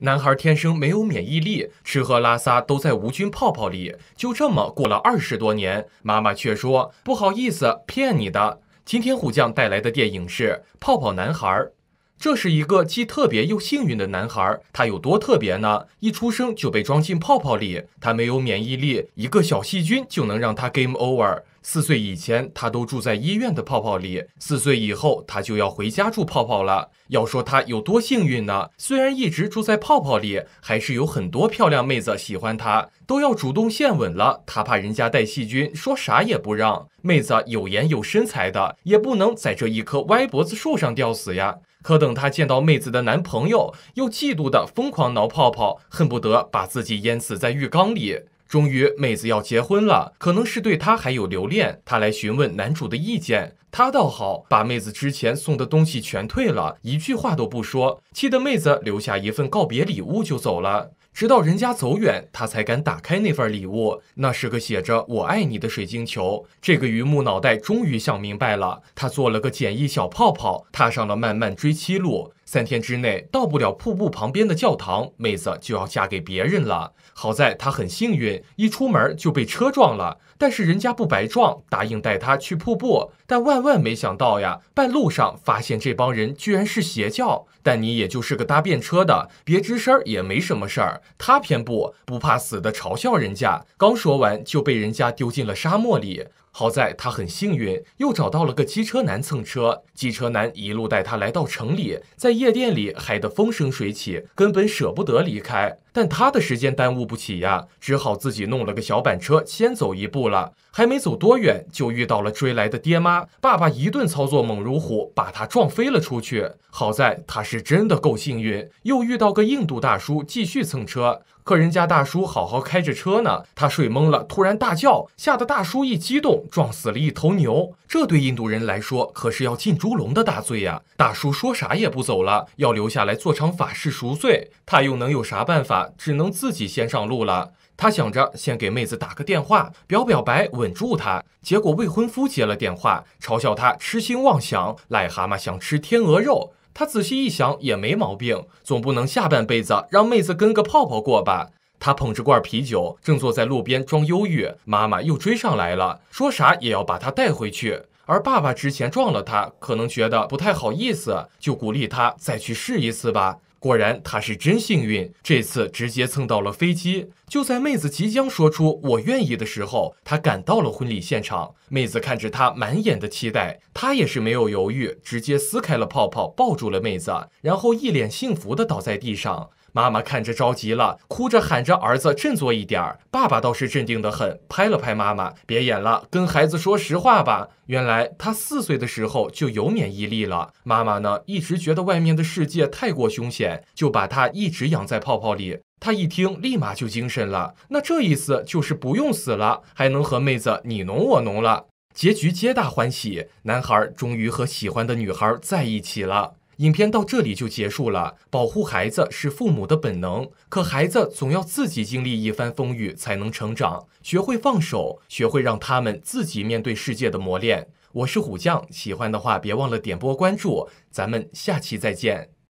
男孩天生没有免疫力，吃喝拉撒都在无菌泡泡里，就这么过了二十多年。妈妈却说：“不好意思，骗你的。”今天虎将带来的电影是《泡泡男孩》。这是一个既特别又幸运的男孩。他有多特别呢？一出生就被装进泡泡里，他没有免疫力，一个小细菌就能让他 game over。四岁以前，他都住在医院的泡泡里；四岁以后，他就要回家住泡泡了。要说他有多幸运呢？虽然一直住在泡泡里，还是有很多漂亮妹子喜欢他，都要主动献吻了。他怕人家带细菌，说啥也不让。妹子有颜有身材的，也不能在这一棵歪脖子树上吊死呀。可等他见到妹子的男朋友，又嫉妒的疯狂挠泡泡，恨不得把自己淹死在浴缸里。终于，妹子要结婚了，可能是对他还有留恋，他来询问男主的意见。他倒好，把妹子之前送的东西全退了，一句话都不说，气得妹子留下一份告别礼物就走了。直到人家走远，他才敢打开那份礼物。那是个写着“我爱你”的水晶球。这个榆木脑袋终于想明白了，他做了个简易小泡泡，踏上了漫漫追妻路。三天之内到不了瀑布旁边的教堂，妹子就要嫁给别人了。好在她很幸运，一出门就被车撞了。但是人家不白撞，答应带她去瀑布。但万万没想到呀，半路上发现这帮人居然是邪教。但你也就是个搭便车的，别吱声也没什么事儿。他偏不，不怕死的嘲笑人家。刚说完就被人家丢进了沙漠里。好在他很幸运，又找到了个机车男蹭车。机车男一路带他来到城里，在夜店里嗨得风生水起，根本舍不得离开。但他的时间耽误不起呀，只好自己弄了个小板车，先走一步了。还没走多远，就遇到了追来的爹妈。爸爸一顿操作猛如虎，把他撞飞了出去。好在他是真的够幸运，又遇到个印度大叔继续蹭车。可人家大叔好好开着车呢，他睡懵了，突然大叫，吓得大叔一激动，撞死了一头牛。这对印度人来说可是要进猪笼的大罪呀。大叔说啥也不走了，要留下来做场法事赎罪。他又能有啥办法？只能自己先上路了。他想着先给妹子打个电话，表表白，稳住她。结果未婚夫接了电话，嘲笑他痴心妄想，癞蛤蟆想吃天鹅肉。他仔细一想，也没毛病，总不能下半辈子让妹子跟个泡泡过吧？他捧着罐啤酒，正坐在路边装忧郁。妈妈又追上来了，说啥也要把他带回去。而爸爸之前撞了他，可能觉得不太好意思，就鼓励他再去试一次吧。果然，他是真幸运，这次直接蹭到了飞机。就在妹子即将说出“我愿意”的时候，他赶到了婚礼现场。妹子看着他，满眼的期待。他也是没有犹豫，直接撕开了泡泡，抱住了妹子，然后一脸幸福的倒在地上。妈妈看着着急了，哭着喊着儿子振作一点儿。爸爸倒是镇定的很，拍了拍妈妈：“别演了，跟孩子说实话吧。”原来他四岁的时候就有免疫力了。妈妈呢，一直觉得外面的世界太过凶险，就把他一直养在泡泡里。他一听，立马就精神了。那这意思就是不用死了，还能和妹子你侬我侬了。结局皆大欢喜，男孩终于和喜欢的女孩在一起了。影片到这里就结束了。保护孩子是父母的本能，可孩子总要自己经历一番风雨，才能成长，学会放手，学会让他们自己面对世界的磨练。我是虎将，喜欢的话别忘了点波关注，咱们下期再见。